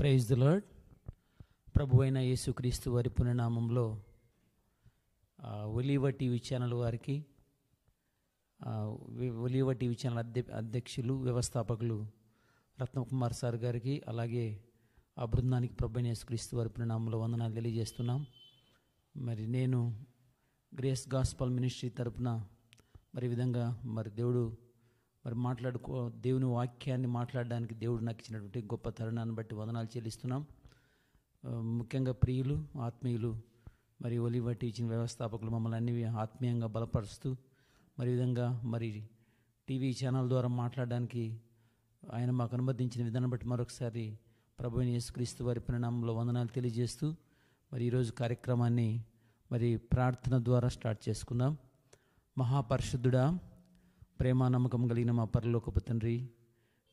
Praise the lord ప్రభు అయిన యేసుక్రీస్తు వారి పుణ్యనామంలో ఒలివ టీవీ ఛానల్ వారికి ఒలివ టీవీ ఛానల్ అధ్య అధ్యక్షులు వ్యవస్థాపకులు రత్నకుమార్ సార్ గారికి అలాగే ఆ బృందానికి ప్రభు యేసుక్రీస్తు వారి పుణ్యనామంలో వందనాలు తెలియజేస్తున్నాం మరి నేను గ్రేస్ గాస్పల్ మినిస్ట్రీ తరపున మరి విధంగా మరి దేవుడు మరి మాట్లాడుకో దేవుని వాక్యాన్ని మాట్లాడడానికి దేవుడు నాకు ఇచ్చినటువంటి గొప్ప తరుణాన్ని బట్టి వందనాలు చెల్లిస్తున్నాం ముఖ్యంగా ప్రియులు ఆత్మీయులు మరి ఒలివట్టి ఇచ్చిన వ్యవస్థాపకులు మమ్మల్ని అన్ని ఆత్మీయంగా బలపరుస్తూ మరి విధంగా మరి టీవీ ఛానల్ ద్వారా మాట్లాడడానికి ఆయన మాకు అనుమతించిన విధానం బట్టి మరొకసారి ప్రభుని యేసుక్రీస్తు వారి పరిణామంలో వందనాలు తెలియజేస్తూ మరి ఈరోజు కార్యక్రమాన్ని మరి ప్రార్థన ద్వారా స్టార్ట్ చేసుకుందాం మహాపరిశుద్ధుడా ప్రేమ నమ్మకం కలిగిన మా పరలోకపు తండ్రి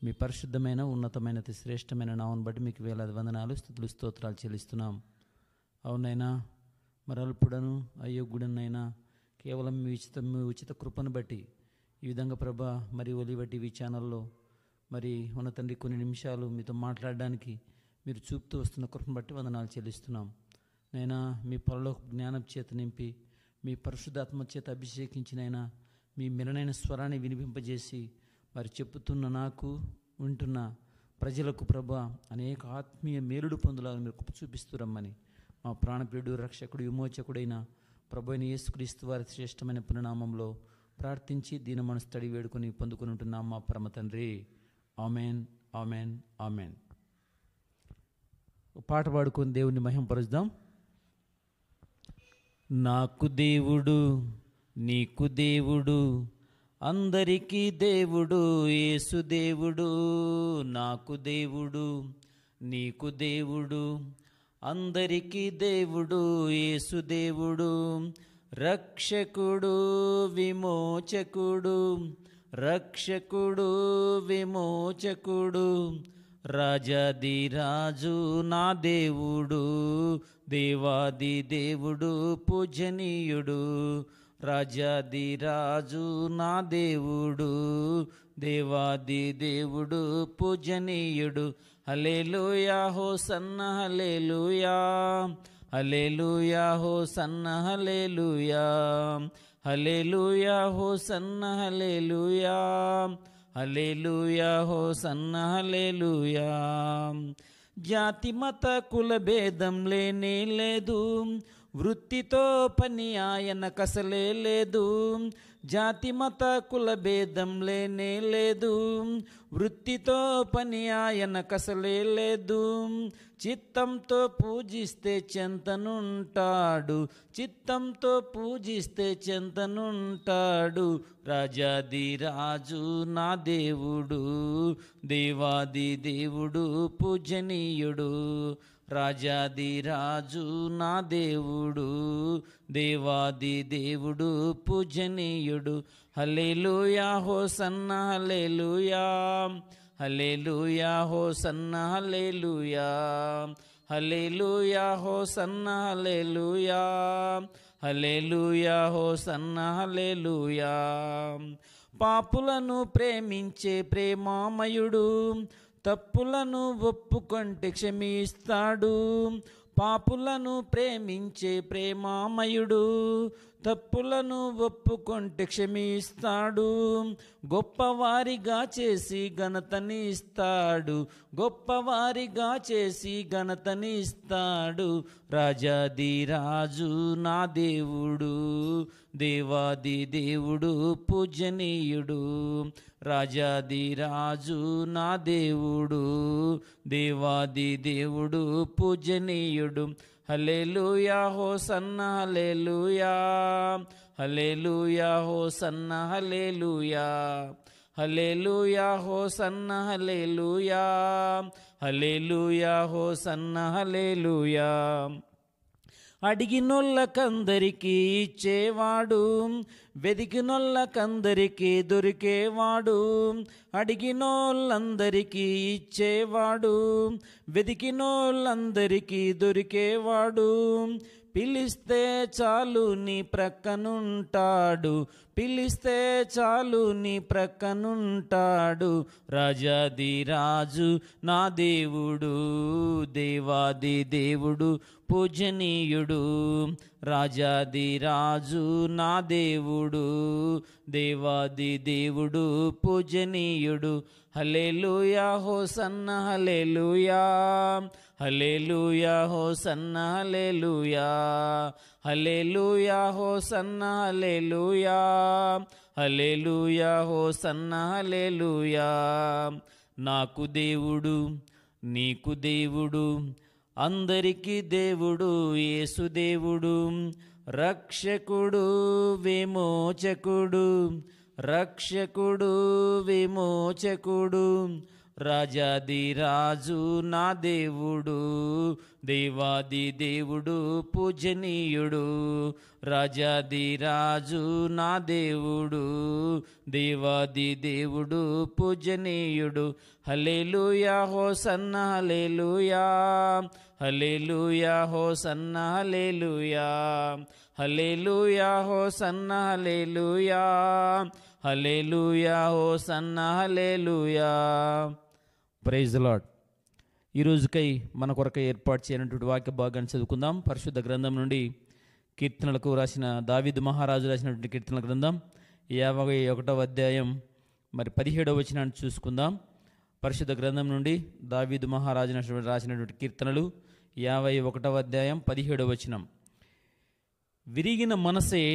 మీ పరిశుద్ధమైన ఉన్నతమైన శ్రేష్టమైన నామను బట్టి మీకు వేలాది వందనాలు స్థుతులు స్తోత్రాలు చెల్లిస్తున్నాం అవునైనా మరి అల్పుడను అయోగ్యుడనైనా కేవలం మీ ఉచిత మీ ఉచిత కృపను బట్టి ఈ విధంగా ప్రభా మరి ఒలివ టీవీ ఛానల్లో మరి ఉన్న తండ్రి కొన్ని నిమిషాలు మీతో మాట్లాడడానికి మీరు చూపుతూ వస్తున్న కృపను బట్టి వందనాలు చెల్లిస్తున్నాం నైనా మీ పరలోక జ్ఞానం చేత నింపి మీ పరిశుద్ధాత్మ చేత అభిషేకించినైనా మీ మిననైన స్వరాన్ని వినిపింపజేసి వారు చెప్పుతున్న నాకు ఉంటున్న ప్రజలకు ప్రభ అనేక ఆత్మీయ మేలుడు పొందులాగా మీరు చూపిస్తూ రమ్మని మా ప్రాణప్రియుడు రక్షకుడు విమోచకుడైన ప్రభు అయిన యేసుక్రీస్తు వారి శ్రేష్టమైన పుననామంలో ప్రార్థించి దీని మనసు తడి వేడుకొని పొందుకుని ఉంటున్నాం మా పరమ తండ్రి ఆమెన్ ఆమెన్ ఆమెన్ పాట పాడుకొని దేవుని మహింపరుద్దాం నాకు దేవుడు నీకు దేవుడు అందరికీ దేవుడు ఏసుదేవుడు నాకు దేవుడు నీకు దేవుడు అందరికీ దేవుడు యేసుదేవుడు రక్షకుడు విమోచకుడు రక్షకుడు విమోచకుడు రాజాది రాజు నా దేవుడు దేవాది దేవుడు పూజనీయుడు రాజాదిరాజు నా దేవుడు దేవాది దేవుడు పూజనీయుడు hallelujah hosanna hallelujah hallelujah hosanna hallelujah hallelujah hosanna hallelujah hallelujah hosanna hallelujah జాతి మత కుల భేదం లేనే లేదు వృత్తితో పని ఆయన కసలే లేదు జాతి మత కుల భేదం లేనే లేదు వృత్తితో పని ఆయన కసలే లేదు చిత్తంతో పూజిస్తే చెంతనుంటాడు చిత్తంతో పూజిస్తే చెంతనుంటాడు రాజాది రాజు నా దేవుడు దేవాది దేవుడు పూజనీయుడు రాజాది రాజు నా దేవుడు దేవాది దేవుడు పూజనీయుడు hallelujah hosanna hallelujah hallelujah hosanna hallelujah hallelujah hosanna hallelujah hallelujah hosanna hallelujah పాపులను ప్రేమించే ప్రేమామయుడు తప్పులను ఒప్పుకొంటే క్షమిస్తాడు పాపులను ప్రేమించే ప్రేమామయుడు తప్పులను ఒప్పుకొంటే క్షమిస్తాడు గొప్పవారిగా చేసి ఘనతని ఇస్తాడు గొప్పవారిగా చేసి ఘనతని ఇస్తాడు రాజాది రాజు నా దేవుడు దేవాది దేవుడు పూజనీయుడు రాజాది రాజు నా దేవుడు దేవాది దేవుడు పూజనీయుడు Hallelujah, Hosanna, Hallelujah. Hallelujah, Hosanna, Hallelujah. Hallelujah, Hosanna, Hallelujah. Hallelujah, Hosanna, Hallelujah. అడిగినొల్లకందరికీ ఇచ్చేవాడు వెదికినొల్లకందరికీ దొరికేవాడు అడిగినోళ్ళందరికీ ఇచ్చేవాడు వెదికినోళ్ళందరికీ దొరికేవాడు పిలిస్తే చాలు నీ ప్రక్కనుంటాడు పిలిస్తే చాలు నీ ప్రక్కనుంటాడు రాజాది రాజు నా దేవుడు దేవాది దేవుడు పూజనీయుడు రాజాది రాజు నా దేవుడు దేవాది దేవుడు పూజనీయుడు లూయా హోసన్న లూయా హలేలుయా హో సన్నా లేలుయా హలేలుయా హో సన్నా లేలుయా హలేలుయా హో సన్నా లేలుయా నాకు దేవుడు నీకు దేవుడు అందరికీ దేవుడు యేసుదేవుడు రక్షకుడు విమోచకుడు రక్షకుడు విమోచకుడు రాజు నా దేవుడు దేవాది దేవుడు పూజనీయుడు రాజు నా దేవుడు దేవాది దేవుడు పూజనీయుడు hallelujah hosanna hallelujah hallelujah hosanna hallelujah hallelujah hosanna hallelujah hallelujah hosanna hallelujah praise lord ఈ రోజుకై మన కొరకు ఏర్పాటు చేయనటువంటి వాక్య భాగాన్ని చదువుకుందాం పరిశుద్ధ గ్రంథం నుండి కీర్తనలకు రాసిన దావిద్ మహారాజు రాసినటువంటి కీర్తనల గ్రంథం యాభై ఒకటవ అధ్యాయం మరి పదిహేడవ వచనాన్ని చూసుకుందాం పరిశుద్ధ గ్రంథం నుండి దావిద్ మహారాజు రాసినటువంటి కీర్తనలు యాభై ఒకటవ అధ్యాయం పదిహేడవ వచనం విరిగిన మనసే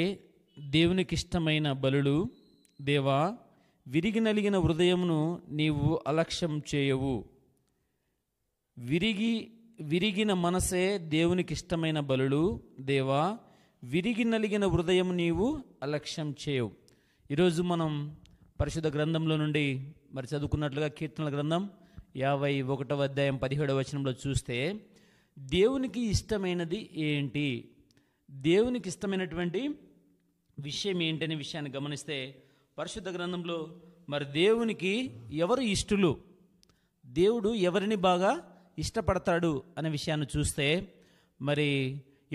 దేవునికి ఇష్టమైన బలులు దేవా విరిగి నలిగిన హృదయమును నీవు అలక్ష్యం చేయవు విరిగి విరిగిన మనసే దేవునికి ఇష్టమైన బలులు దేవా విరిగి నలిగిన హృదయం నీవు అలక్ష్యం చేయవు ఈరోజు మనం పరిశుద్ధ గ్రంథంలో నుండి మరి చదువుకున్నట్లుగా కీర్తనల గ్రంథం యాభై ఒకటవ అధ్యాయం పదిహేడవ వచనంలో చూస్తే దేవునికి ఇష్టమైనది ఏంటి దేవునికి ఇష్టమైనటువంటి విషయం ఏంటనే విషయాన్ని గమనిస్తే పరిశుద్ధ గ్రంథంలో మరి దేవునికి ఎవరు ఇష్టలు దేవుడు ఎవరిని బాగా ఇష్టపడతాడు అనే విషయాన్ని చూస్తే మరి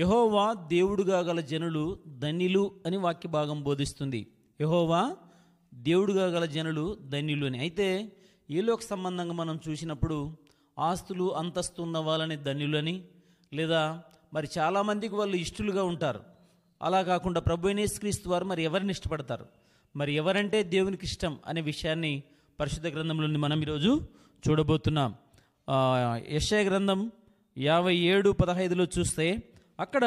యహోవా దేవుడుగా గల జనులు ధన్యులు అని వాక్య భాగం బోధిస్తుంది యహోవా దేవుడుగా గల జనులు ధన్యులు అని అయితే ఏలోక సంబంధంగా మనం చూసినప్పుడు ఆస్తులు అంతస్తు ఉన్న వాళ్ళని ధన్యులని లేదా మరి చాలామందికి వాళ్ళు ఇష్టలుగా ఉంటారు అలా కాకుండా ప్రభు క్రీస్తు వారు మరి ఎవరిని ఇష్టపడతారు మరి ఎవరంటే దేవునికి ఇష్టం అనే విషయాన్ని పరిశుద్ధ గ్రంథంలోని మనం ఈరోజు చూడబోతున్నాం యశయ గ్రంథం యాభై ఏడు పదహైదులో చూస్తే అక్కడ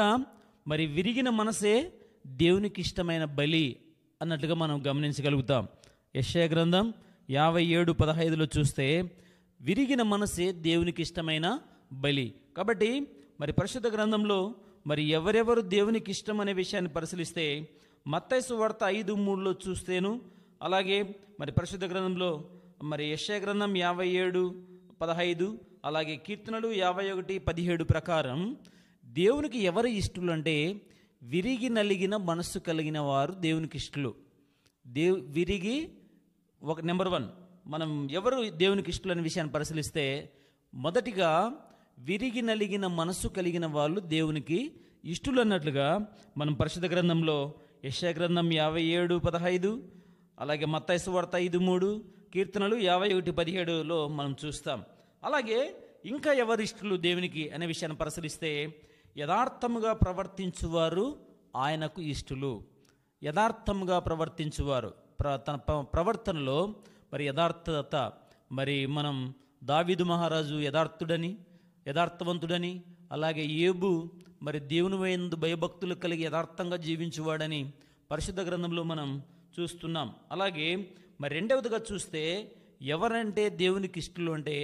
మరి విరిగిన మనసే దేవునికి ఇష్టమైన బలి అన్నట్లుగా మనం గమనించగలుగుతాం యశయ గ్రంథం యాభై ఏడు పదహైదులో చూస్తే విరిగిన మనసే దేవునికి ఇష్టమైన బలి కాబట్టి మరి పరిశుద్ధ గ్రంథంలో మరి ఎవరెవరు దేవునికి ఇష్టం అనే విషయాన్ని పరిశీలిస్తే మత్తైసు వార్త ఐదు మూడులో చూస్తేను అలాగే మరి పరిశుద్ధ గ్రంథంలో మరి యశయ గ్రంథం యాభై ఏడు పదహైదు అలాగే కీర్తనలు యాభై ఒకటి పదిహేడు ప్రకారం దేవునికి ఎవరు ఇష్టలు అంటే విరిగి నలిగిన మనస్సు కలిగిన వారు దేవునికి ఇష్టలు దేవ్ విరిగి ఒక నెంబర్ వన్ మనం ఎవరు దేవునికి ఇష్టలు అనే విషయాన్ని పరిశీలిస్తే మొదటిగా విరిగి నలిగిన మనస్సు కలిగిన వాళ్ళు దేవునికి ఇష్టలు అన్నట్లుగా మనం పరిశుద్ధ గ్రంథంలో యశగ్రంథం యాభై ఏడు పదహైదు అలాగే మత్తైసు వార్త ఐదు మూడు కీర్తనలు యాభై ఒకటి పదిహేడులో మనం చూస్తాం అలాగే ఇంకా ఎవరిష్టులు దేవునికి అనే విషయాన్ని పరిశీలిస్తే యథార్థముగా ప్రవర్తించువారు ఆయనకు ఇష్టులు యథార్థముగా ప్రవర్తించువారు ప్ర తన ప్రవర్తనలో మరి యథార్థత మరి మనం దావిదు మహారాజు యథార్థుడని యథార్థవంతుడని అలాగే ఏబు మరి దేవుని వేందు భయభక్తులు కలిగి యథార్థంగా జీవించువాడని పరిశుద్ధ గ్రంథంలో మనం చూస్తున్నాం అలాగే మరి రెండవదిగా చూస్తే ఎవరంటే దేవునికి ఇష్టలు అంటే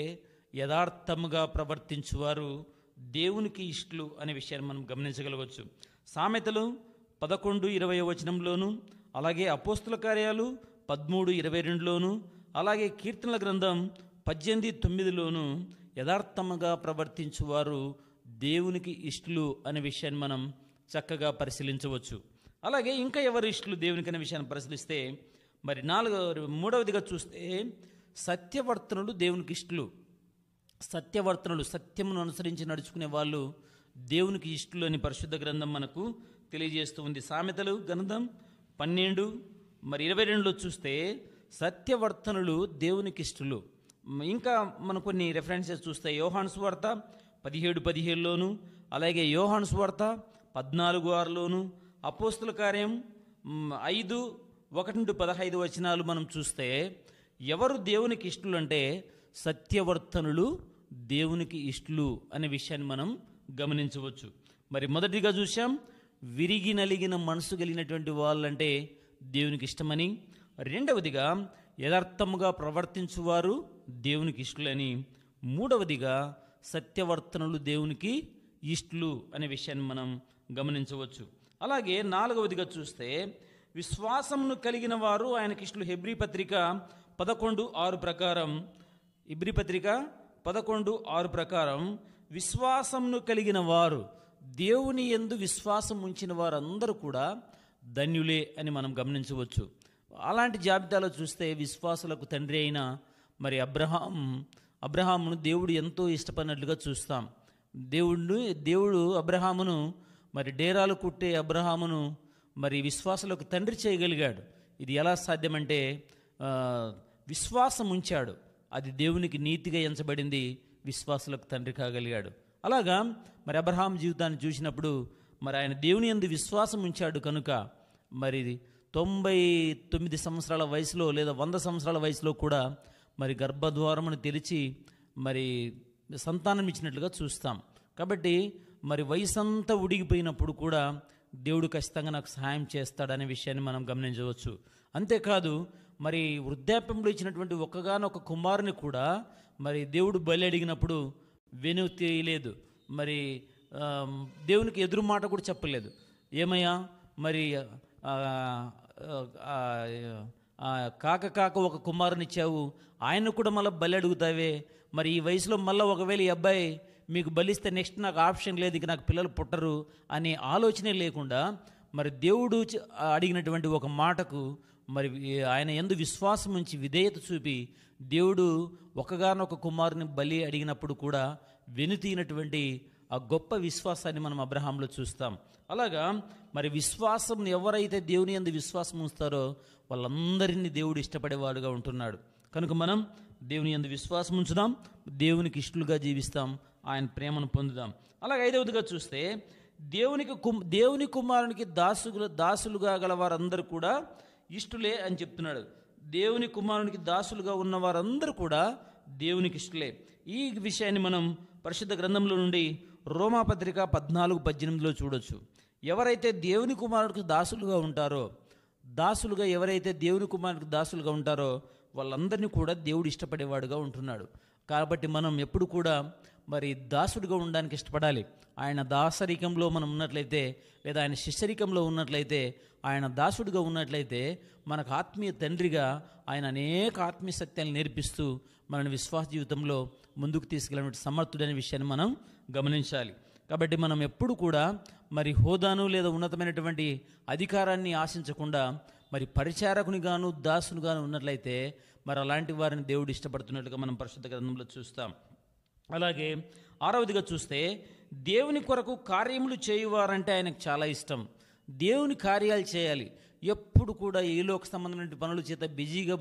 యథార్థముగా ప్రవర్తించువారు దేవునికి ఇష్టలు అనే విషయాన్ని మనం గమనించగలవచ్చు సామెతలు పదకొండు ఇరవై వచనంలోను అలాగే అపోస్తుల కార్యాలు పదమూడు ఇరవై రెండులోను అలాగే కీర్తనల గ్రంథం పద్దెనిమిది తొమ్మిదిలోను యథార్థముగా ప్రవర్తించువారు దేవునికి ఇష్టలు అనే విషయాన్ని మనం చక్కగా పరిశీలించవచ్చు అలాగే ఇంకా ఎవరు ఇష్టలు దేవునికి అనే విషయాన్ని పరిశీలిస్తే మరి నాలుగో మూడవదిగా చూస్తే సత్యవర్తనులు దేవునికి ఇష్టలు సత్యవర్తనలు సత్యమును అనుసరించి నడుచుకునే వాళ్ళు దేవునికి ఇష్టలు అని పరిశుద్ధ గ్రంథం మనకు తెలియజేస్తూ ఉంది సామెతలు గ్రంథం పన్నెండు మరి ఇరవై రెండులో చూస్తే సత్యవర్తనులు దేవునికి ఇష్టలు ఇంకా మనం కొన్ని రెఫరెన్సెస్ చూస్తే యోహాన్స్ వార్త పదిహేడు పదిహేడులోను అలాగే యోహాను స్వార్త పద్నాలుగు ఆరులోను అపోస్తుల కార్యం ఐదు ఒకటి నుండి పదహైదు వచనాలు మనం చూస్తే ఎవరు దేవునికి ఇష్టలు అంటే సత్యవర్తనులు దేవునికి ఇష్టలు అనే విషయాన్ని మనం గమనించవచ్చు మరి మొదటిగా చూసాం విరిగి నలిగిన మనసు కలిగినటువంటి వాళ్ళంటే దేవునికి ఇష్టమని రెండవదిగా యథార్థముగా ప్రవర్తించువారు దేవునికి ఇష్టలని మూడవదిగా సత్యవర్తనలు దేవునికి ఇష్టులు అనే విషయాన్ని మనం గమనించవచ్చు అలాగే నాలుగవదిగా చూస్తే విశ్వాసమును కలిగిన వారు ఆయనకిష్టులు హెబ్రి పత్రిక పదకొండు ఆరు ప్రకారం హెబ్రి పత్రిక పదకొండు ఆరు ప్రకారం విశ్వాసమును కలిగిన వారు దేవుని ఎందు విశ్వాసం ఉంచిన వారందరూ కూడా ధన్యులే అని మనం గమనించవచ్చు అలాంటి జాబితాలో చూస్తే విశ్వాసులకు తండ్రి అయిన మరి అబ్రహాం అబ్రహామును దేవుడు ఎంతో ఇష్టపడినట్లుగా చూస్తాం దేవుడు దేవుడు అబ్రహామును మరి డేరాలు కుట్టే అబ్రహామును మరి విశ్వాసులకు తండ్రి చేయగలిగాడు ఇది ఎలా సాధ్యమంటే విశ్వాసం ఉంచాడు అది దేవునికి నీతిగా ఎంచబడింది విశ్వాసులకు తండ్రి కాగలిగాడు అలాగా మరి అబ్రహాం జీవితాన్ని చూసినప్పుడు మరి ఆయన దేవుని ఎందు విశ్వాసం ఉంచాడు కనుక మరి తొంభై తొమ్మిది సంవత్సరాల వయసులో లేదా వంద సంవత్సరాల వయసులో కూడా మరి గర్భద్వారమును తెరిచి మరి సంతానం ఇచ్చినట్లుగా చూస్తాం కాబట్టి మరి వయసంతా ఉడిగిపోయినప్పుడు కూడా దేవుడు ఖచ్చితంగా నాకు సహాయం చేస్తాడనే విషయాన్ని మనం గమనించవచ్చు అంతేకాదు మరి వృద్ధాప్యంలో ఇచ్చినటువంటి ఒక్కగానొక కుమారుని కూడా మరి దేవుడు బలి అడిగినప్పుడు వెను తీయలేదు మరి దేవునికి ఎదురు మాట కూడా చెప్పలేదు ఏమయ్యా మరి కాక కాక ఒక కుమారునిచ్చావు ఆయన కూడా మళ్ళీ బలి అడుగుతావే మరి ఈ వయసులో మళ్ళీ ఒకవేళ ఈ అబ్బాయి మీకు బలిస్తే నెక్స్ట్ నాకు ఆప్షన్ లేదు ఇక నాకు పిల్లలు పుట్టరు అనే ఆలోచనే లేకుండా మరి దేవుడు అడిగినటువంటి ఒక మాటకు మరి ఆయన ఎందు విశ్వాసం ఉంచి విధేయత చూపి దేవుడు ఒకగానొక కుమారుని బలి అడిగినప్పుడు కూడా వెనుతీనటువంటి ఆ గొప్ప విశ్వాసాన్ని మనం అబ్రహాంలో చూస్తాం అలాగా మరి విశ్వాసం ఎవరైతే దేవుని అందు విశ్వాసం ఉంచుతారో వాళ్ళందరినీ దేవుడు ఇష్టపడేవాడుగా ఉంటున్నాడు కనుక మనం దేవుని అందు విశ్వాసం ఉంచుదాం దేవునికి ఇష్టలుగా జీవిస్తాం ఆయన ప్రేమను పొందుదాం అలాగే ఐదవదిగా చూస్తే దేవునికి కుమ్ దేవుని కుమారునికి దాసులు దాసులుగా గల వారందరూ కూడా ఇష్టలే అని చెప్తున్నాడు దేవుని కుమారునికి దాసులుగా ఉన్న వారందరూ కూడా దేవునికి ఇష్టలే ఈ విషయాన్ని మనం పరిశుద్ధ గ్రంథంలో నుండి రోమాపత్రిక పద్నాలుగు పద్దెనిమిదిలో చూడొచ్చు ఎవరైతే దేవుని కుమారుడికి దాసులుగా ఉంటారో దాసులుగా ఎవరైతే దేవుని కుమారుడికి దాసులుగా ఉంటారో వాళ్ళందరినీ కూడా దేవుడు ఇష్టపడేవాడుగా ఉంటున్నాడు కాబట్టి మనం ఎప్పుడు కూడా మరి దాసుడిగా ఉండడానికి ఇష్టపడాలి ఆయన దాసరికంలో మనం ఉన్నట్లయితే లేదా ఆయన శిష్యరికంలో ఉన్నట్లయితే ఆయన దాసుడిగా ఉన్నట్లయితే మనకు ఆత్మీయ తండ్రిగా ఆయన అనేక ఆత్మీయ సత్యాలు నేర్పిస్తూ మనని విశ్వాస జీవితంలో ముందుకు తీసుకెళ్ళిన సమర్థుడనే విషయాన్ని మనం గమనించాలి కాబట్టి మనం ఎప్పుడు కూడా మరి హోదాను లేదా ఉన్నతమైనటువంటి అధికారాన్ని ఆశించకుండా మరి పరిచారకునిగాను దాసునిగాను ఉన్నట్లయితే మరి అలాంటి వారిని దేవుడు ఇష్టపడుతున్నట్టుగా మనం పరిశుద్ధ గ్రంథంలో చూస్తాం అలాగే ఆరవదిగా చూస్తే దేవుని కొరకు కార్యములు చేయువారంటే ఆయనకు చాలా ఇష్టం దేవుని కార్యాలు చేయాలి ఎప్పుడు కూడా లోక సంబంధమైన పనుల చేత బిజీగా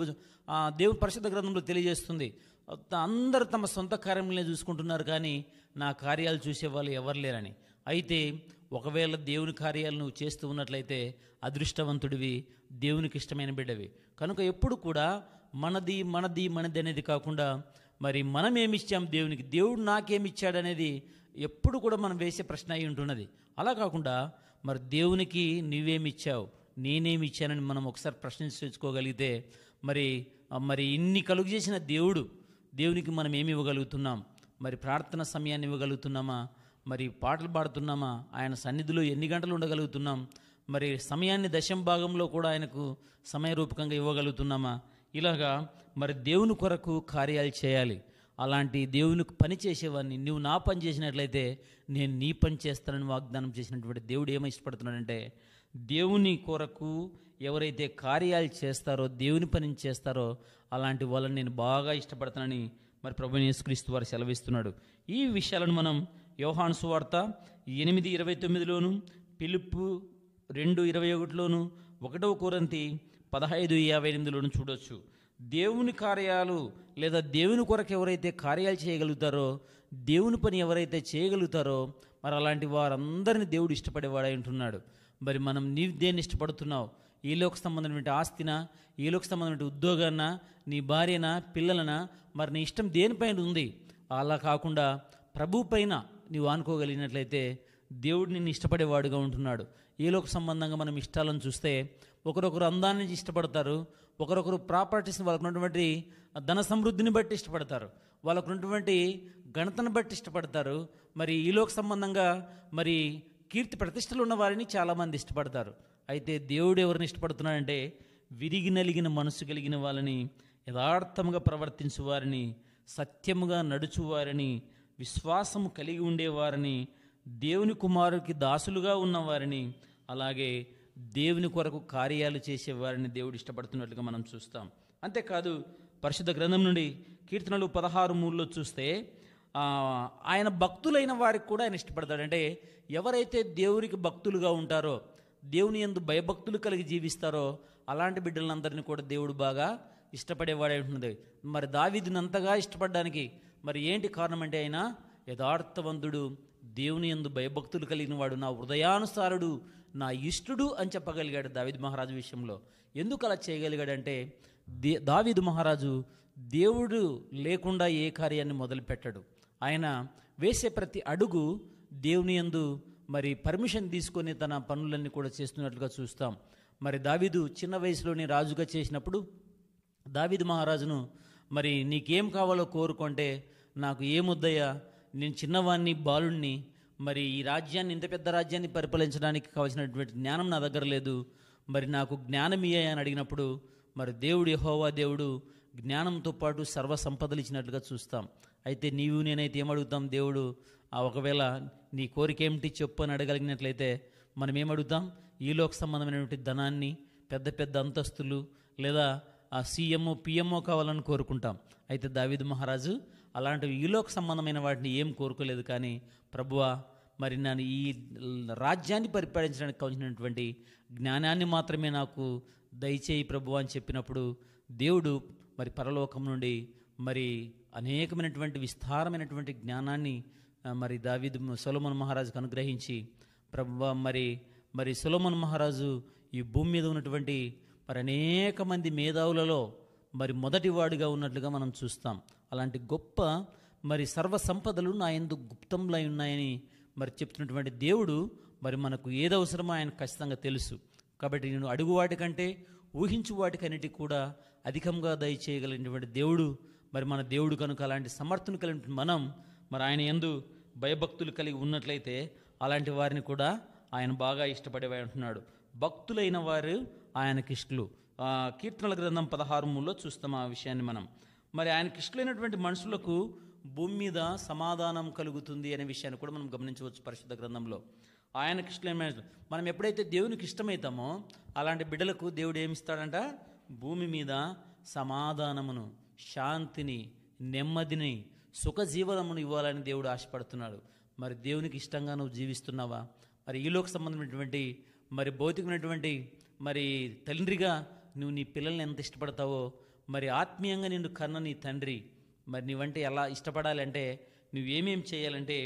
దేవుని పరిశుద్ధ గ్రంథంలో తెలియజేస్తుంది అందరు తమ సొంత కార్యములనే చూసుకుంటున్నారు కానీ నా కార్యాలు చూసేవాళ్ళు ఎవరు లేరని అయితే ఒకవేళ దేవుని కార్యాలు నువ్వు చేస్తూ ఉన్నట్లయితే అదృష్టవంతుడివి దేవునికి ఇష్టమైన బిడ్డవి కనుక ఎప్పుడు కూడా మనది మనది మనది అనేది కాకుండా మరి మనం ఏమిచ్చాం దేవునికి దేవుడు నాకేమిచ్చాడనేది ఎప్పుడు కూడా మనం వేసే ప్రశ్న అయి ఉంటున్నది అలా కాకుండా మరి దేవునికి నువ్వేమిచ్చావు నేనేమిచ్చానని మనం ఒకసారి ప్రశ్నించుకోగలిగితే మరి మరి ఇన్ని కలుగు చేసిన దేవుడు దేవునికి మనం ఏమి ఇవ్వగలుగుతున్నాం మరి ప్రార్థన సమయాన్ని ఇవ్వగలుగుతున్నామా మరి పాటలు పాడుతున్నామా ఆయన సన్నిధిలో ఎన్ని గంటలు ఉండగలుగుతున్నాం మరి సమయాన్ని దశం భాగంలో కూడా ఆయనకు సమయ రూపకంగా ఇవ్వగలుగుతున్నామా ఇలాగా మరి దేవుని కొరకు కార్యాలు చేయాలి అలాంటి దేవునికి పని చేసేవాడిని నువ్వు నా పని చేసినట్లయితే నేను నీ పని చేస్తానని వాగ్దానం చేసినటువంటి దేవుడు ఏమో ఇష్టపడుతున్నాడంటే దేవుని కొరకు ఎవరైతే కార్యాలు చేస్తారో దేవుని పని చేస్తారో అలాంటి వాళ్ళని నేను బాగా ఇష్టపడతానని మరి ప్రభు యేసుక్రీస్తు వారు సెలవిస్తున్నాడు ఈ విషయాలను మనం యోహాను సువార్త ఎనిమిది ఇరవై తొమ్మిదిలోను పిలుపు రెండు ఇరవై ఒకటిలోను ఒకటవ కోరంతి పదహైదు యాభై ఎనిమిదిలోను చూడొచ్చు దేవుని కార్యాలు లేదా దేవుని కొరకు ఎవరైతే కార్యాలు చేయగలుగుతారో దేవుని పని ఎవరైతే చేయగలుగుతారో మరి అలాంటి వారందరిని దేవుడు ఇష్టపడేవాడు ఉంటున్నాడు మరి మనం నీ దేన్ని ఇష్టపడుతున్నావు ఈ సంబంధమైన ఆస్తినా ఆస్తిన లోక సంబంధమైన ఉద్యోగాన్న నీ భార్యనా పిల్లలనా మరి నీ ఇష్టం దేనిపైన ఉంది అలా కాకుండా ప్రభు పైన నీవు ఆనుకోగలిగినట్లయితే దేవుడు నిన్ను ఇష్టపడేవాడుగా ఉంటున్నాడు లోక సంబంధంగా మనం ఇష్టాలను చూస్తే ఒకరొకరు అందాన్ని ఇష్టపడతారు ఒకరొకరు ప్రాపర్టీస్ని వాళ్ళకు ఉన్నటువంటి ధన సమృద్ధిని బట్టి ఇష్టపడతారు వాళ్ళకు ఉన్నటువంటి గణతను బట్టి ఇష్టపడతారు మరి ఈలోక సంబంధంగా మరి కీర్తి ప్రతిష్టలు ఉన్న వారిని చాలామంది ఇష్టపడతారు అయితే దేవుడు ఎవరిని ఇష్టపడుతున్నాడంటే విరిగి నలిగిన మనసు కలిగిన వాళ్ళని యథార్థముగా ప్రవర్తించు వారిని సత్యముగా వారిని విశ్వాసము కలిగి ఉండేవారిని దేవుని కుమారుడికి దాసులుగా ఉన్నవారిని అలాగే దేవుని కొరకు కార్యాలు చేసే వారిని దేవుడు ఇష్టపడుతున్నట్లుగా మనం చూస్తాం అంతేకాదు పరిశుద్ధ గ్రంథం నుండి కీర్తనలు పదహారు మూడులో చూస్తే ఆయన భక్తులైన వారికి కూడా ఆయన ఇష్టపడతాడు అంటే ఎవరైతే దేవునికి భక్తులుగా ఉంటారో దేవుని ఎందు భయభక్తులు కలిగి జీవిస్తారో అలాంటి బిడ్డలందరినీ కూడా దేవుడు బాగా ఇష్టపడేవాడే ఉంటుంది మరి దావీదునంతగా ఇష్టపడడానికి మరి ఏంటి కారణం అంటే ఆయన యథార్థవంతుడు దేవుని ఎందు భయభక్తులు కలిగిన వాడు నా హృదయానుసారుడు నా ఇష్టుడు అని చెప్పగలిగాడు దావిద్ మహారాజు విషయంలో ఎందుకు అలా చేయగలిగాడంటే దే దావిద్ మహారాజు దేవుడు లేకుండా ఏ కార్యాన్ని మొదలుపెట్టడు ఆయన వేసే ప్రతి అడుగు దేవుని ఎందు మరి పర్మిషన్ తీసుకొని తన పనులన్నీ కూడా చేస్తున్నట్లుగా చూస్తాం మరి దావిదు చిన్న వయసులోనే రాజుగా చేసినప్పుడు దావిద్ మహారాజును మరి నీకేం కావాలో కోరుకుంటే నాకు ఏముద్దయ్యా నేను చిన్నవాణ్ణి బాలుణ్ణి మరి ఈ రాజ్యాన్ని ఇంత పెద్ద రాజ్యాన్ని పరిపాలించడానికి కావాల్సినటువంటి జ్ఞానం నా దగ్గర లేదు మరి నాకు జ్ఞానమియ్యా అని అడిగినప్పుడు మరి దేవుడు యహోవా దేవుడు జ్ఞానంతో పాటు సర్వ సంపదలు ఇచ్చినట్లుగా చూస్తాం అయితే నీవు నేనైతే ఏమడుగుతాం దేవుడు ఆ ఒకవేళ నీ కోరిక ఏమిటి చెప్పు అని అడగలిగినట్లయితే మనం ఏమడుగుతాం ఈలోకి సంబంధమైనటువంటి ధనాన్ని పెద్ద పెద్ద అంతస్తులు లేదా ఆ సీఎంఓ పిఎంఓ కావాలని కోరుకుంటాం అయితే దావిద్ మహారాజు అలాంటి ఈలోక సంబంధమైన వాటిని ఏం కోరుకోలేదు కానీ ప్రభువా మరి నన్ను ఈ రాజ్యాన్ని పరిపాలించడానికి కావలసినటువంటి జ్ఞానాన్ని మాత్రమే నాకు దయచేయి ప్రభు అని చెప్పినప్పుడు దేవుడు మరి పరలోకం నుండి మరి అనేకమైనటువంటి విస్తారమైనటువంటి జ్ఞానాన్ని మరి దావిద్ సొలమన్ మహారాజుకు అనుగ్రహించి ప్రభు మరి మరి సొలమన్ మహారాజు ఈ భూమి మీద ఉన్నటువంటి మరి అనేక మంది మేధావులలో మరి మొదటివాడిగా ఉన్నట్లుగా మనం చూస్తాం అలాంటి గొప్ప మరి సర్వ సంపదలు నా ఎందు గుప్తంలై ఉన్నాయని మరి చెప్తున్నటువంటి దేవుడు మరి మనకు ఏదవసరమో ఆయన ఖచ్చితంగా తెలుసు కాబట్టి నేను అడుగు వాటికంటే ఊహించు వాటికన్నిటి కూడా అధికంగా దయచేయగలిగినటువంటి దేవుడు మరి మన దేవుడు కనుక అలాంటి సమర్థన కలిగిన మనం మరి ఆయన ఎందు భయభక్తులు కలిగి ఉన్నట్లయితే అలాంటి వారిని కూడా ఆయన బాగా ఇష్టపడేవాడు అంటున్నాడు భక్తులైన వారు ఆయనకిష్టలు కీర్తనల గ్రంథం పదహారులో చూస్తాం ఆ విషయాన్ని మనం మరి ఆయనకి ఇష్టమైనటువంటి మనుషులకు భూమి మీద సమాధానం కలుగుతుంది అనే విషయాన్ని కూడా మనం గమనించవచ్చు పరిశుద్ధ గ్రంథంలో ఆయనకి కృష్ణమైన మనం ఎప్పుడైతే దేవునికి ఇష్టమవుతామో అలాంటి బిడ్డలకు దేవుడు ఏమిస్తాడంట భూమి మీద సమాధానమును శాంతిని నెమ్మదిని సుఖ జీవనమును ఇవ్వాలని దేవుడు ఆశపడుతున్నాడు మరి దేవునికి ఇష్టంగా నువ్వు జీవిస్తున్నావా మరి ఈలోకి సంబంధించినటువంటి మరి భౌతికమైనటువంటి మరి తండ్రిగా నువ్వు నీ పిల్లల్ని ఎంత ఇష్టపడతావో మరి ఆత్మీయంగా నిన్ను కన్న నీ తండ్రి మరి నీవంటే ఎలా ఇష్టపడాలంటే నువ్వేమేం చేయాలంటే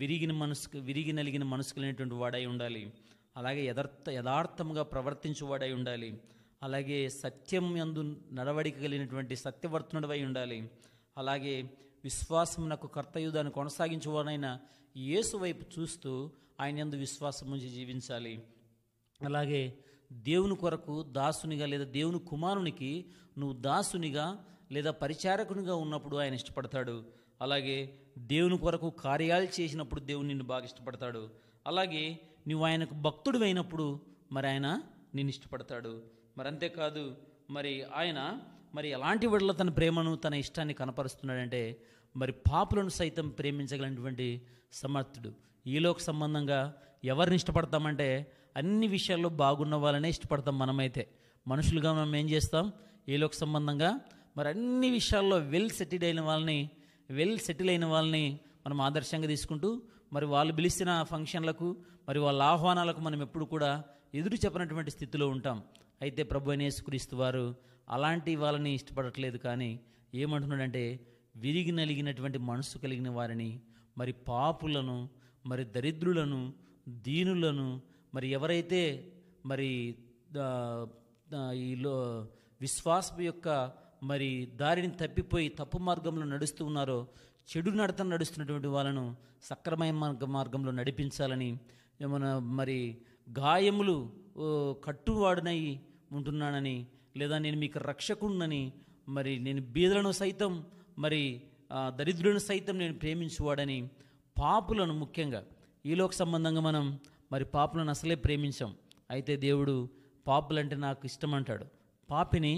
విరిగిన మనసు విరిగి నలిగిన మనసు వాడై ఉండాలి అలాగే యథార్థ యథార్థంగా ప్రవర్తించువాడై ఉండాలి అలాగే సత్యం ఎందు నడవడిక కలిగినటువంటి సత్యవర్తనుడవై ఉండాలి అలాగే విశ్వాసం నాకు కర్తయుధాన్ని కొనసాగించువానైనా యేసు వైపు చూస్తూ ఆయన ఎందు విశ్వాసం ఉంచి జీవించాలి అలాగే దేవుని కొరకు దాసునిగా లేదా దేవుని కుమారునికి నువ్వు దాసునిగా లేదా పరిచారకునిగా ఉన్నప్పుడు ఆయన ఇష్టపడతాడు అలాగే దేవుని కొరకు కార్యాలు చేసినప్పుడు దేవుని నిన్ను బాగా ఇష్టపడతాడు అలాగే నువ్వు ఆయనకు భక్తుడు అయినప్పుడు మరి ఆయన నిన్ను ఇష్టపడతాడు మరి అంతేకాదు మరి ఆయన మరి ఎలాంటి విడల తన ప్రేమను తన ఇష్టాన్ని కనపరుస్తున్నాడంటే మరి పాపులను సైతం ప్రేమించగలటువంటి సమర్థుడు ఈలోకి సంబంధంగా ఎవరిని ఇష్టపడతామంటే అన్ని విషయాల్లో బాగున్న వాళ్ళనే ఇష్టపడతాం మనమైతే మనుషులుగా మనం ఏం చేస్తాం ఏ లోక సంబంధంగా మరి అన్ని విషయాల్లో వెల్ సెటిల్డ్ అయిన వాళ్ళని వెల్ సెటిల్ అయిన వాళ్ళని మనం ఆదర్శంగా తీసుకుంటూ మరి వాళ్ళు పిలిచిన ఫంక్షన్లకు మరి వాళ్ళ ఆహ్వానాలకు మనం ఎప్పుడు కూడా ఎదురు చెప్పినటువంటి స్థితిలో ఉంటాం అయితే ప్రభు అనేసుక్రీస్తు వారు అలాంటి వాళ్ళని ఇష్టపడట్లేదు కానీ ఏమంటున్నాడంటే విరిగి నలిగినటువంటి మనసు కలిగిన వారిని మరి పాపులను మరి దరిద్రులను దీనులను మరి ఎవరైతే మరి ఈ విశ్వాసం యొక్క మరి దారిని తప్పిపోయి తప్పు మార్గంలో నడుస్తూ ఉన్నారో చెడు నడత నడుస్తున్నటువంటి వాళ్ళను సక్రమయ మార్గ మార్గంలో నడిపించాలని మన మరి గాయములు కట్టువాడునై ఉంటున్నానని లేదా నేను మీకు రక్షకుండని మరి నేను బీదలను సైతం మరి దరిద్రులను సైతం నేను ప్రేమించువాడని పాపులను ముఖ్యంగా ఈలోక సంబంధంగా మనం మరి పాపులను అసలే ప్రేమించాం అయితే దేవుడు పాపులంటే నాకు ఇష్టం అంటాడు పాపిని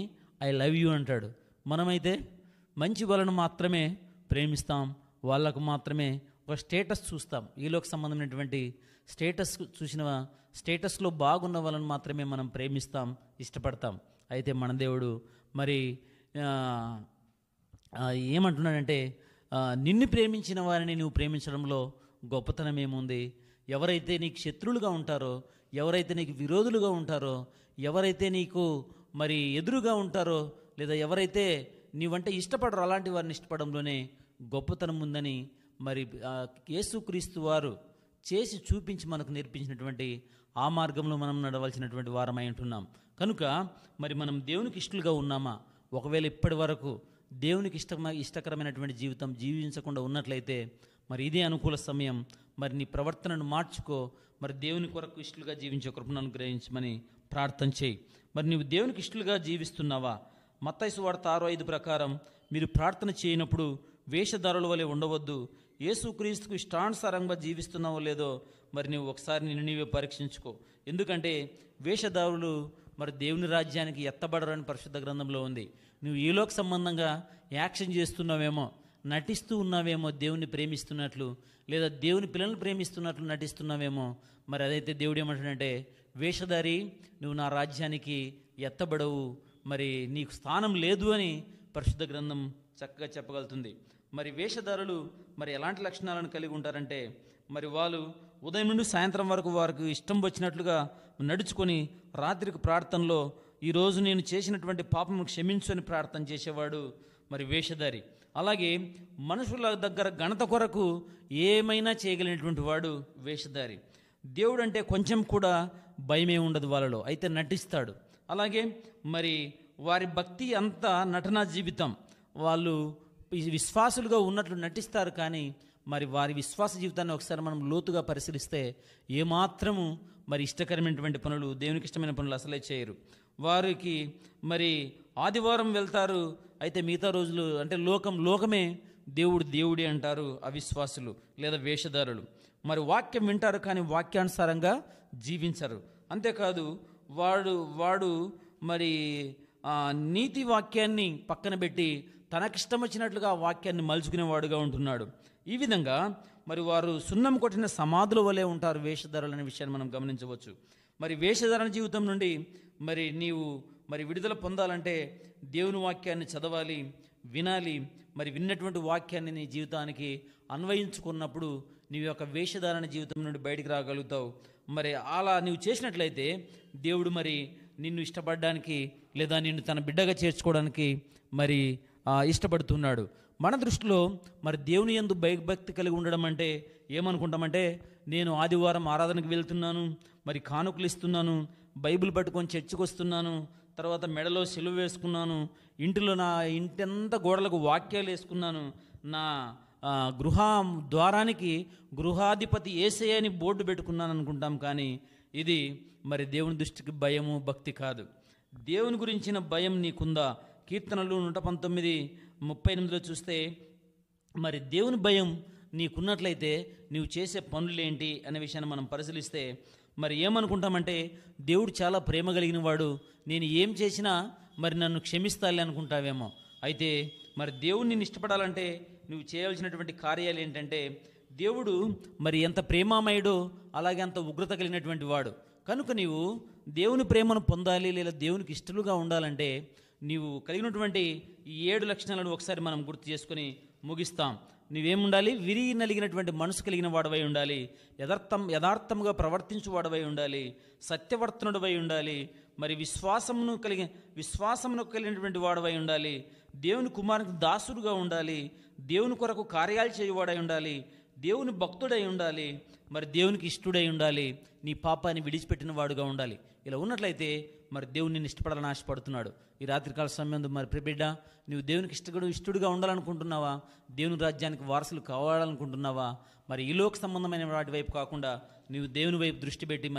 ఐ లవ్ యూ అంటాడు మనమైతే మంచి వాళ్ళను మాత్రమే ప్రేమిస్తాం వాళ్ళకు మాత్రమే ఒక స్టేటస్ చూస్తాం ఈలోకి సంబంధమైనటువంటి స్టేటస్ చూసిన స్టేటస్లో బాగున్న వాళ్ళని మాత్రమే మనం ప్రేమిస్తాం ఇష్టపడతాం అయితే మన దేవుడు మరి ఏమంటున్నాడంటే నిన్ను ప్రేమించిన వారిని నువ్వు ప్రేమించడంలో గొప్పతనం ఏముంది ఎవరైతే నీకు శత్రులుగా ఉంటారో ఎవరైతే నీకు విరోధులుగా ఉంటారో ఎవరైతే నీకు మరి ఎదురుగా ఉంటారో లేదా ఎవరైతే నీవంటే ఇష్టపడరు అలాంటి వారిని ఇష్టపడంలోనే గొప్పతనం ఉందని మరి యేసుక్రీస్తు వారు చేసి చూపించి మనకు నేర్పించినటువంటి ఆ మార్గంలో మనం నడవలసినటువంటి వారమై ఉంటున్నాం కనుక మరి మనం దేవునికి ఇష్టలుగా ఉన్నామా ఒకవేళ ఇప్పటి వరకు దేవునికి ఇష్టమ ఇష్టకరమైనటువంటి జీవితం జీవించకుండా ఉన్నట్లయితే మరి ఇదే అనుకూల సమయం మరి నీ ప్రవర్తనను మార్చుకో మరి దేవుని కొరకు ఇష్టలుగా జీవించే కృపను అనుగ్రహించమని ప్రార్థన చేయి మరి నీవు దేవునికి ఇష్టలుగా జీవిస్తున్నావా మత్తైసు వార్త ఆరో ఐదు ప్రకారం మీరు ప్రార్థన చేయనప్పుడు వేషధారుల వలె ఉండవద్దు యేసుక్రీస్తుకు ఇష్టానుసారంగా జీవిస్తున్నావో లేదో మరి నువ్వు ఒకసారి నిన్ను నీవే పరీక్షించుకో ఎందుకంటే వేషధారులు మరి దేవుని రాజ్యానికి ఎత్తబడరని పరిశుద్ధ గ్రంథంలో ఉంది నువ్వు ఈలోకి సంబంధంగా యాక్షన్ చేస్తున్నావేమో నటిస్తూ ఉన్నావేమో దేవుని ప్రేమిస్తున్నట్లు లేదా దేవుని పిల్లల్ని ప్రేమిస్తున్నట్లు నటిస్తున్నావేమో మరి అదైతే దేవుడు ఏమంటాడంటే వేషధారి నువ్వు నా రాజ్యానికి ఎత్తబడవు మరి నీకు స్థానం లేదు అని పరిశుద్ధ గ్రంథం చక్కగా చెప్పగలుగుతుంది మరి వేషధారులు మరి ఎలాంటి లక్షణాలను కలిగి ఉంటారంటే మరి వాళ్ళు ఉదయం నుండి సాయంత్రం వరకు వారికి ఇష్టం వచ్చినట్లుగా నడుచుకొని రాత్రికి ప్రార్థనలో ఈరోజు నేను చేసినటువంటి పాపం క్షమించు అని ప్రార్థన చేసేవాడు మరి వేషధారి అలాగే మనుషుల దగ్గర ఘనత కొరకు ఏమైనా చేయగలిగినటువంటి వాడు వేషధారి దేవుడు అంటే కొంచెం కూడా భయమే ఉండదు వాళ్ళలో అయితే నటిస్తాడు అలాగే మరి వారి భక్తి అంతా నటనా జీవితం వాళ్ళు విశ్వాసులుగా ఉన్నట్లు నటిస్తారు కానీ మరి వారి విశ్వాస జీవితాన్ని ఒకసారి మనం లోతుగా పరిశీలిస్తే ఏమాత్రము మరి ఇష్టకరమైనటువంటి పనులు దేవునికి ఇష్టమైన పనులు అసలే చేయరు వారికి మరి ఆదివారం వెళ్తారు అయితే మిగతా రోజులు అంటే లోకం లోకమే దేవుడు దేవుడే అంటారు అవిశ్వాసులు లేదా వేషధారులు మరి వాక్యం వింటారు కానీ వాక్యానుసారంగా జీవించరు అంతేకాదు వాడు వాడు మరి నీతి వాక్యాన్ని పక్కన పెట్టి తనకిష్టం వచ్చినట్లుగా వాక్యాన్ని మలుచుకునేవాడుగా ఉంటున్నాడు ఈ విధంగా మరి వారు సున్నం కొట్టిన సమాధుల వలె ఉంటారు వేషధారులు అనే విషయాన్ని మనం గమనించవచ్చు మరి వేషధారణ జీవితం నుండి మరి నీవు మరి విడుదల పొందాలంటే దేవుని వాక్యాన్ని చదవాలి వినాలి మరి విన్నటువంటి వాక్యాన్ని నీ జీవితానికి అన్వయించుకున్నప్పుడు నీ యొక్క వేషధారణ జీవితం నుండి బయటికి రాగలుగుతావు మరి అలా నీవు చేసినట్లయితే దేవుడు మరి నిన్ను ఇష్టపడడానికి లేదా నిన్ను తన బిడ్డగా చేర్చుకోవడానికి మరి ఇష్టపడుతున్నాడు మన దృష్టిలో మరి దేవుని ఎందు భయభక్తి కలిగి ఉండడం అంటే ఏమనుకుంటామంటే నేను ఆదివారం ఆరాధనకు వెళ్తున్నాను మరి కానుకలు ఇస్తున్నాను బైబిల్ పట్టుకొని చర్చకు వస్తున్నాను తర్వాత మెడలో సిలువ వేసుకున్నాను ఇంటిలో నా ఇంటంతా గోడలకు వాక్యాలు వేసుకున్నాను నా గృహ ద్వారానికి గృహాధిపతి ఏసే అని బోర్డు పెట్టుకున్నాను అనుకుంటాం కానీ ఇది మరి దేవుని దృష్టికి భయము భక్తి కాదు దేవుని గురించిన భయం నీకుందా కీర్తనలు నూట పంతొమ్మిది ముప్పై ఎనిమిదిలో చూస్తే మరి దేవుని భయం నీకున్నట్లయితే నీవు చేసే పనులేంటి అనే విషయాన్ని మనం పరిశీలిస్తే మరి ఏమనుకుంటామంటే దేవుడు చాలా ప్రేమ కలిగిన వాడు నేను ఏం చేసినా మరి నన్ను క్షమిస్తాలి అనుకుంటావేమో అయితే మరి దేవుడిని ఇష్టపడాలంటే నువ్వు చేయవలసినటువంటి కార్యాలు ఏంటంటే దేవుడు మరి ఎంత ప్రేమామయుడో అలాగే అంత ఉగ్రత కలిగినటువంటి వాడు కనుక నీవు దేవుని ప్రేమను పొందాలి లేదా దేవునికి ఇష్టలుగా ఉండాలంటే నీవు కలిగినటువంటి ఈ ఏడు లక్షణాలను ఒకసారి మనం గుర్తు చేసుకొని ముగిస్తాం నీవేముండాలి విరిగి నలిగినటువంటి మనసు కలిగిన వాడవై ఉండాలి యథార్థం యథార్థముగా ప్రవర్తించువాడవై ఉండాలి సత్యవర్తనుడివై ఉండాలి మరి విశ్వాసమును కలిగి విశ్వాసమును కలిగినటువంటి వాడవై ఉండాలి దేవుని కుమారునికి దాసుడుగా ఉండాలి దేవుని కొరకు కార్యాలు చేయవాడై ఉండాలి దేవుని భక్తుడై ఉండాలి మరి దేవునికి ఇష్టడై ఉండాలి నీ పాపాన్ని విడిచిపెట్టిన వాడుగా ఉండాలి ఇలా ఉన్నట్లయితే మరి దేవుని నేను ఇష్టపడాలని ఆశపడుతున్నాడు ఈ రాత్రికాల సమయంలో మరి ప్రిబిడ్డ నువ్వు దేవునికి ఇష్టడు ఇష్టడుగా ఉండాలనుకుంటున్నావా దేవుని రాజ్యానికి వారసులు కావాలనుకుంటున్నావా మరి ఈ లోక సంబంధమైన వాటి వైపు కాకుండా నువ్వు దేవుని వైపు దృష్టి పెట్టి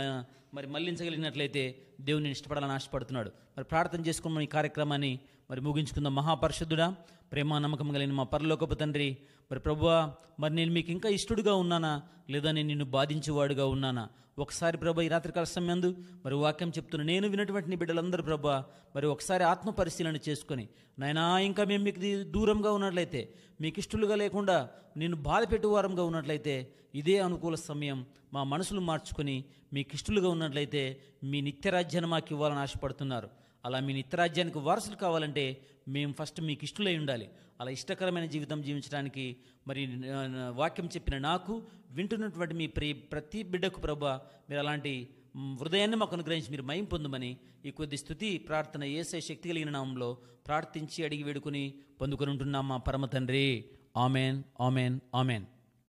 మరి మళ్ళించగలిగినట్లయితే దేవుని ఇష్టపడాలని ఆశపడుతున్నాడు మరి ప్రార్థన చేసుకున్న ఈ కార్యక్రమాన్ని మరి ముగించుకున్న మహాపరిషుద్ధుడా ప్రేమ నమ్మకం కలిగిన మా పరలోకపు తండ్రి మరి ప్రభువా మరి నేను మీకు ఇంకా ఇష్టడుగా ఉన్నానా లేదా నేను నిన్ను బాధించేవాడుగా ఉన్నానా ఒకసారి ప్రభు ఈ రాత్రికాల సమయందు మరి వాక్యం చెప్తున్న నేను వినటువంటి నీ బిడ్డలందరూ ప్రభు మరి ఒకసారి ఆత్మ పరిశీలన చేసుకొని నాయనా ఇంకా మేము మీకు దూరంగా ఉన్నట్లయితే మీకు ఇష్టలుగా లేకుండా నేను బాధ పెట్టువారంగా ఉన్నట్లయితే ఇదే అనుకూల సమయం మా మనసులు మార్చుకొని మీకు ఇష్టలుగా ఉన్నట్లయితే మీ నిత్యరాజ్యాన్ని మాకు ఇవ్వాలని ఆశపడుతున్నారు అలా మీ నిత్యరాజ్యానికి వారసులు కావాలంటే మేము ఫస్ట్ మీకు ఇష్టలై ఉండాలి అలా ఇష్టకరమైన జీవితం జీవించడానికి మరి వాక్యం చెప్పిన నాకు వింటున్నటువంటి మీ ప్రి ప్రతి బిడ్డకు ప్రభా మీరు అలాంటి హృదయాన్ని మాకు అనుగ్రహించి మీరు మయం పొందమని ఈ కొద్ది స్థుతి ప్రార్థన ఏసే శక్తి కలిగిన నామంలో ప్రార్థించి అడిగి వేడుకుని పొందుకుని ఉంటున్నాం మా పరమ తండ్రి ఆమెన్ ఆమెన్ ఆమెన్